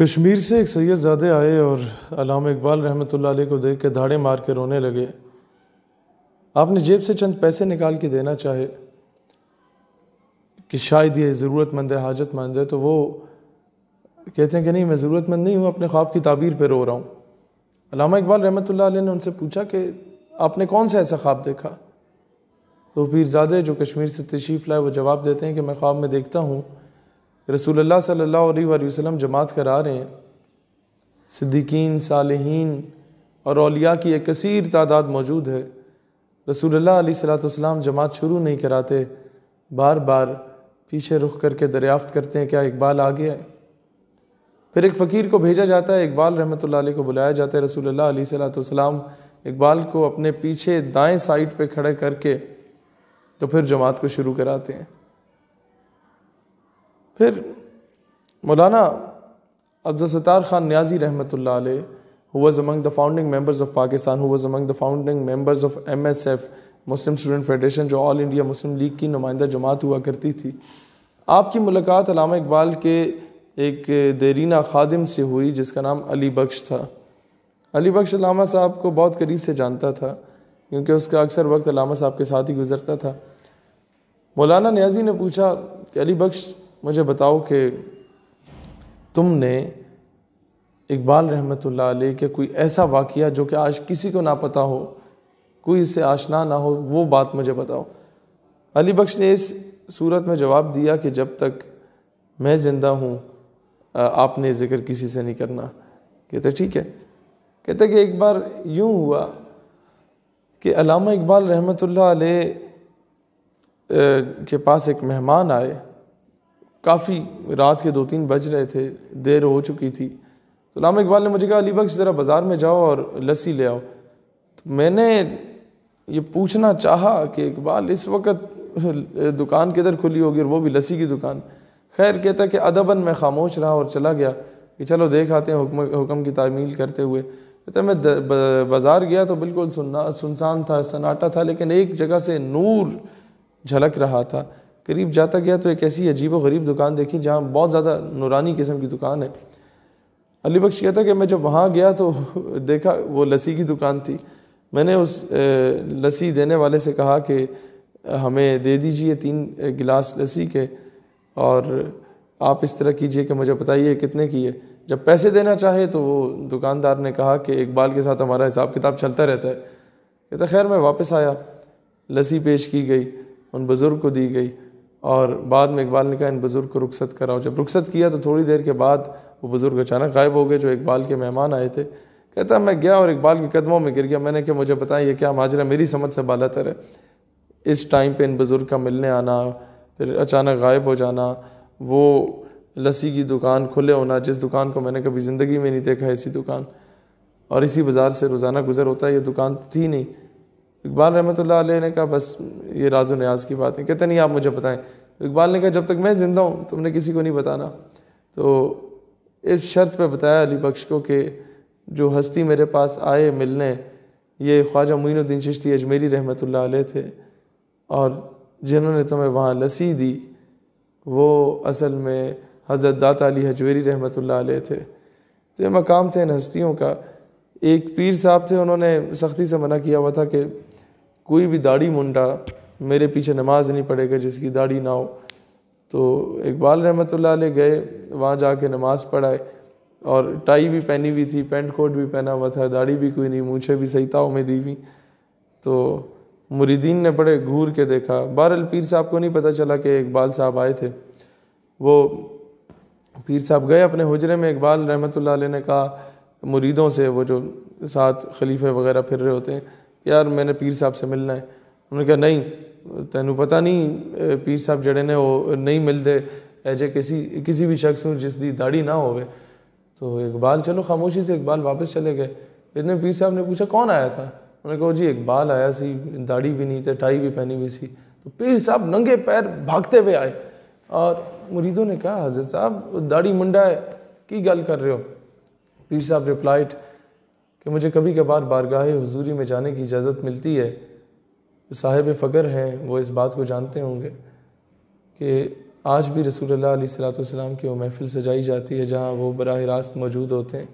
कश्मीर से एक सैयद ज़ादे आए और अलाम इकबाल रहमत को देख के धाड़े मार के रोने लगे आपने जेब से चंद पैसे निकाल के देना चाहे कि शायद ये ज़रूरतमंद है हाजतमंद है तो वो कहते हैं कि नहीं मैं ज़रूरतमंद नहीं हूँ अपने ख्वाब की ताबीर पर रो रहा हूँ अलामा इकबाल रहमत ने उनसे पूछा कि आपने कौन सा ऐसा ख्वाब देखा तो पीरजादे जो कश्मीर से तशीफ लाए वो जवाब देते हैं कि मैं ख्वाब में देखता हूँ रसूल सल्ला वसम जमात करा रहे हैं सिद्दीकीन सालहीन और अलिया की एक कसर तादाद मौजूद है रसूल सलाम जमात शुरू नहीं कराते बार बार पीछे रुख करके दरियाफ़त करते हैं क्या इकबाल आ गया है फिर एक फ़कीर को भेजा जाता है इकबाल रहमत को बुलाया जाता है रसूल सलाम इकबाल को अपने पीछे दाएं साइड पे खड़े करके तो फिर जमात को शुरू कराते हैं फिर मौलाना Sattar Khan Niazi Rahmat who was the founding founding members Pakistan Pakistan, among the founding the of M S F Muslim student federation जो ऑल इंडिया मुस्लिम लीग की नुमाइंदा जमात हुआ करती थी आपकी मुलाकात अलामा इकबाल के एक देरीना खादिम से हुई जिसका नाम अली बख्श था अली बख्श अलामा साहब को बहुत करीब से जानता था क्योंकि उसका अक्सर वक्त अलामा साहब के साथ ही गुजरता था मौलाना न्याजी ने पूछा कि अली बख्श मुझे बताओ कि तुमने इकबाल रहमत लाई के कोई ऐसा वाकया जो कि आज किसी को ना पता हो कोई इससे आशना ना हो वो बात मुझे बताओ अली बख्श ने इस सूरत में जवाब दिया कि जब तक मैं ज़िंदा हूँ आपने ज़िक्र किसी से नहीं करना कहते ठीक है कहते कि एक बार यूँ हुआ कि अलामा इकबाल रहमत के पास एक मेहमान आए काफ़ी रात के दो तीन बज रहे थे देर हो चुकी थी तो लामा इकबाल ने मुझे कहा अली बख्श ज़रा बाज़ार में जाओ और लस्सी ले आओ तो मैंने ये पूछना चाहा कि इकबाल इस वक्त दुकान किधर खुली होगी और वो भी लस्सी की दुकान खैर कहता कि अदबन मैं खामोश रहा और चला गया कि चलो देख आते हैं हुक्म हुक्म की तामील करते हुए कहता मैं बाज़ार गया तो बिल्कुल सुनना सुनसान था सन्नाटा था लेकिन एक जगह से नूर झलक रहा था करीब जाता गया तो एक ऐसी अजीब गरीब दुकान देखी जहाँ बहुत ज़्यादा नूरानी किस्म की दुकान है अली बख्श कहता कि मैं जब वहाँ गया तो देखा वो लस्सी की दुकान थी मैंने उस लस्सी देने वाले से कहा कि हमें दे दीजिए तीन गिलास लस्सी के और आप इस तरह कीजिए कि मुझे बताइए कितने की है जब पैसे देना चाहे तो वो दुकानदार ने कहा कि इकबाल के साथ हमारा हिसाब किताब चलता रहता है कहता खैर मैं वापस आया लस्सी पेश की गई उन बुज़ुर्ग को दी गई और बाद में इकबाल ने कहा इन बुज़ुर्ग को रुखसत कराओ जब रुखसत किया तो थोड़ी देर के बाद वो बुज़ुर्ग अचानक गायब हो गए जो इकबाल के मेहमान आए थे कहता मैं गया और इकबाल के कदमों में गिर गया मैंने कहा मुझे बताया ये क्या माजरा मेरी समझ से बालातर है इस टाइम पे इन बुज़ुर्ग का मिलने आना फिर अचानक गायब हो जाना वो लस्सी की दुकान खुले होना जिस दुकान को मैंने कभी ज़िंदगी में नहीं देखा ऐसी दुकान और इसी बाज़ार से रोज़ाना गुज़र होता है ये दुकान थी नहीं इकबाल रहमत ने कहा बस ये राजो न्याज की बात है कहते नहीं आप मुझे बताएं तो इकबाल ने कहा जब तक मैं ज़िंदा हूँ तुमने किसी को नहीं बताना तो इस शर्त पे बताया अली बख्श को कि जो हस्ती मेरे पास आए मिलने ये ख्वाजा मुइनुद्दीन चिश्ती अजमेरी रहमत आल थे और जिन्होंने तुम्हें वहाँ लसी दी वो असल में हज़रत दाता अली हजवेरी रहमत आल थे तो ये मकाम थे इन हस्तियों का एक पीर साहब थे उन्होंने सख्ती से मना किया हुआ था कि कोई भी दाढ़ी मुंडा मेरे पीछे नमाज नहीं पढ़ेगा जिसकी दाढ़ी ना हो तो इकबाल रहमत ला गए वहाँ जा के नमाज़ पढ़ाए और टाई भी पहनी हुई थी पेंट कोट भी पहना हुआ था दाढ़ी भी कोई नहीं मूछे भी सही था में हुई तो मुरीदीन ने बड़े घूर के देखा बहरल पीर साहब को नहीं पता चला कि इकबाल साहब आए थे वो पीर साहब गए अपने हजरे में इकबाल रहमत ने कहा मुरीदों से वो जो साथ खलीफे वगैरह फिर रहे होते हैं यार मैंने पीर साहब से मिलना है उन्होंने कहा नहीं तेनों पता नहीं पीर साहब जड़े ने वो नहीं मिलते ए किसी किसी भी शख्स में जिस दी दाढ़ी ना होवे तो इकबाल चलो खामोशी से इकबाल वापस चले गए इतने पीर साहब ने पूछा कौन आया था उन्होंने कहा जी इकबाल आया सी दाढ़ी भी नहीं थे टाई भी पहनी हुई सी तो पीर साहब नंगे पैर भागते हुए आए और मुरीदों ने कहा हजरत साहब दाढ़ी मुंडा है की गल कर रहे हो पीर साहब रिप्लाइड कि मुझे कभी कभार बारगाह हजूरी में जाने की इजाज़त मिलती है साहेब साहिब फ़कर हैं वो इस बात को जानते होंगे कि आज भी रसूलुल्लाह सलाम की वो महफ़िल सजाई जाती है जहाँ वो बरह रास्त मौजूद होते हैं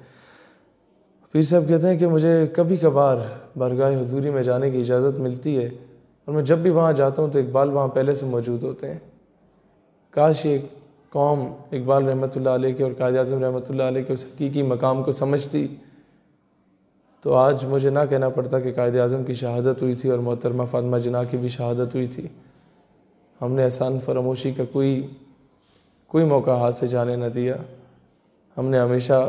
पीर साहब कहते हैं कि मुझे कभी कभार बारगाह हजूरी में जाने की इजाज़त मिलती है और मैं जब भी वहाँ जाता हूँ तो इकबाल वहाँ पहले से मौजूद होते हैं काश ये कौम इकबाल रहमत लाई के और कायद अजम रहमत लाई के उस हकीकी मकाम को समझती तो आज मुझे ना कहना पड़ता कि कायद अजम की शहादत हुई थी और मोहतरमा फातमा जना की भी शहादत हुई थी हमने एहसान फरामोशी का कोई कोई मौका हाथ से जाने ना दिया हमने हमेशा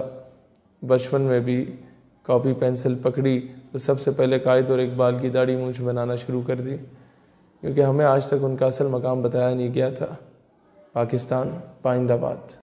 बचपन में भी कॉपी पेंसिल पकड़ी तो सबसे पहले कायद और इकबाल की दाढ़ी मूछ बनाना शुरू कर दी क्योंकि हमें आज तक उनका असल मकाम बताया नहीं गया था पाकिस्तान पाइंदाबाद